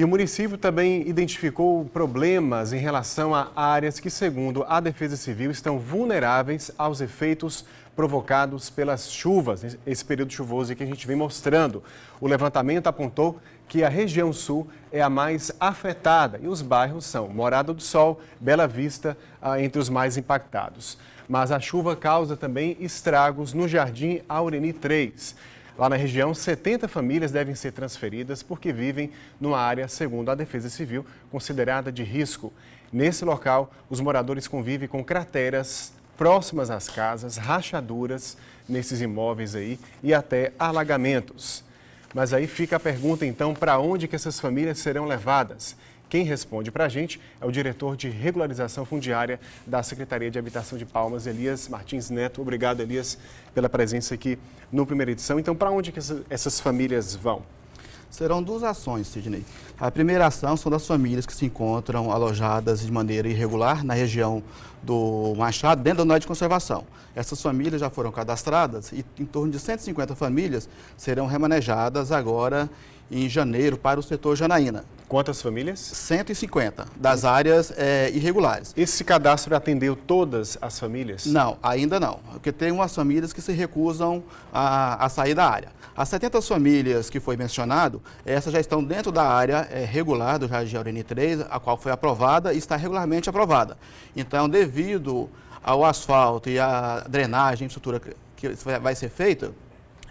E o município também identificou problemas em relação a áreas que, segundo a Defesa Civil, estão vulneráveis aos efeitos provocados pelas chuvas, esse período chuvoso que a gente vem mostrando. O levantamento apontou que a região sul é a mais afetada e os bairros são Morada do Sol, Bela Vista, ah, entre os mais impactados. Mas a chuva causa também estragos no Jardim Aureni 3. Lá na região, 70 famílias devem ser transferidas porque vivem numa área, segundo a Defesa Civil, considerada de risco. Nesse local, os moradores convivem com crateras próximas às casas, rachaduras nesses imóveis aí e até alagamentos. Mas aí fica a pergunta então, para onde que essas famílias serão levadas? Quem responde para a gente é o diretor de regularização fundiária da Secretaria de Habitação de Palmas, Elias Martins Neto. Obrigado, Elias, pela presença aqui no primeira edição. Então, para onde que essas famílias vão? Serão duas ações, Sidney. A primeira ação são das famílias que se encontram alojadas de maneira irregular na região do Machado, dentro da unidade de conservação. Essas famílias já foram cadastradas e em torno de 150 famílias serão remanejadas agora em janeiro para o setor Janaína. Quantas famílias? 150, das áreas é, irregulares. Esse cadastro atendeu todas as famílias? Não, ainda não, porque tem umas famílias que se recusam a, a sair da área. As 70 famílias que foi mencionado, essas já estão dentro da área é, eh, regular do Jardim Aurene 3, a qual foi aprovada e está regularmente aprovada. Então, devido ao asfalto e à drenagem, estrutura que vai ser feita,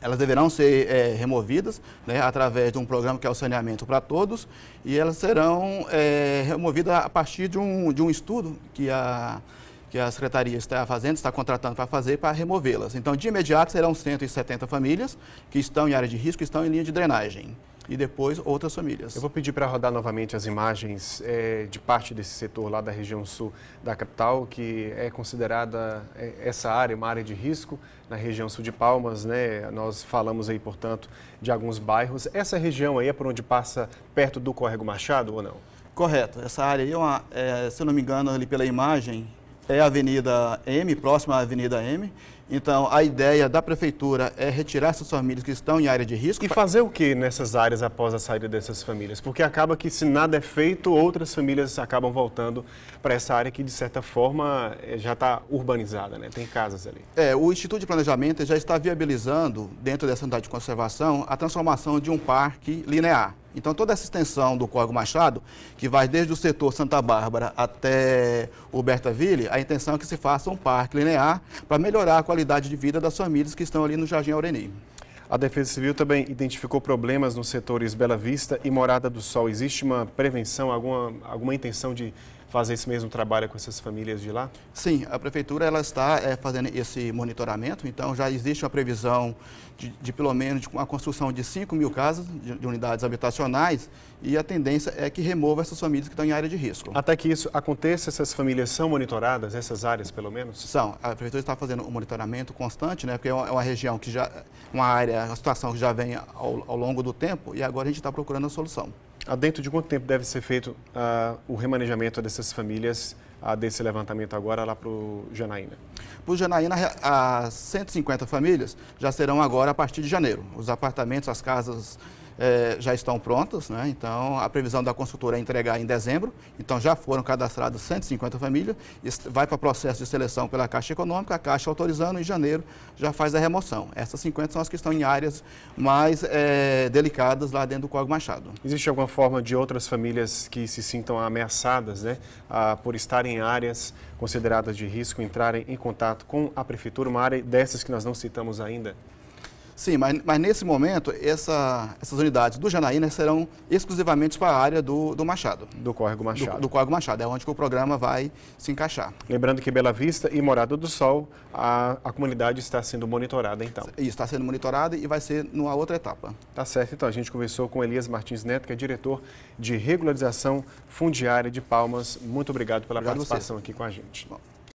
elas deverão ser é, removidas né, através de um programa que é o saneamento para todos e elas serão é, removidas a partir de um, de um estudo que a, que a Secretaria está fazendo, está contratando para fazer, para removê-las. Então, de imediato, serão 170 famílias que estão em área de risco, que estão em linha de drenagem e depois outras famílias. Eu vou pedir para rodar novamente as imagens é, de parte desse setor lá da região sul da capital, que é considerada eh, essa área uma área de risco na região sul de Palmas, né? Nós falamos aí, portanto, de alguns bairros. Essa região aí é por onde passa perto do Córrego Machado ou não? Correto. Essa área aí, é uma, eh, se eu não me engano, ali pela imagem, é a Avenida M, próxima à Avenida M. Então, a ideia da prefeitura é retirar essas famílias que estão em área de risco. E fazer o que nessas áreas após a saída dessas famílias? Porque acaba que, se nada é feito, outras famílias acabam voltando para essa área que, de certa forma, eh, já está urbanizada, né? Tem casas ali. É, o Instituto de Planejamento já está viabilizando, dentro dessa unidade de conservação, a transformação de um parque linear. Então, toda essa extensão do Córrego Machado, que vai desde o setor Santa Bárbara até Hubertaville, a intenção é que se faça um parque linear para melhorar a qualidade de vida das famílias que estão ali no Jardim Aureni. A Defesa Civil também identificou problemas nos setores Bela Vista e Morada do Sol. Existe uma prevenção, alguma, alguma intenção de fazer esse mesmo trabalho com essas famílias de lá? Sim, a prefeitura ela está é, fazendo esse monitoramento, então já existe uma previsão de, de pelo menos de, a construção de 5 mil casas de, de, unidades habitacionais e a tendência é que remova essas famílias que estão em área de risco. Até que isso aconteça, essas famílias são monitoradas, essas áreas pelo menos? São, a prefeitura está fazendo um monitoramento constante, né, porque é uma, é uma região que já, uma área, uma situação que já vem ao, ao longo do tempo e agora a gente está procurando a solução dentro de quanto tempo deve ser feito uh, o remanejamento dessas famílias uh, desse levantamento agora lá para o Janaína? Para o Janaína, as 150 famílias já serão agora a partir de janeiro. Os apartamentos, as casas é, já estão prontas, né? então a previsão da consultora é entregar em dezembro, então já foram cadastradas 150 famílias, vai para o processo de seleção pela Caixa Econômica, a Caixa autorizando, em janeiro já faz a remoção. Essas 50 são as que estão em áreas mais é, delicadas lá dentro do Código Machado. Existe alguma forma de outras famílias que se sintam ameaçadas né, a, por estarem em áreas consideradas de risco entrarem em contato com a Prefeitura, uma área dessas que nós não citamos ainda? Sim, mas, mas nesse momento, essa, essas unidades do Janaína serão exclusivamente para a área do, do Machado. Do Córrego Machado. Do, do Córrego Machado, é onde o programa vai se encaixar. Lembrando que Bela Vista e Morada do Sol, a, a comunidade está sendo monitorada, então. Isso, está sendo monitorada e vai ser numa outra etapa. Tá certo, então. A gente conversou com Elias Martins Neto, que é diretor de regularização fundiária de Palmas. Muito obrigado pela obrigado participação aqui com a gente. Bom.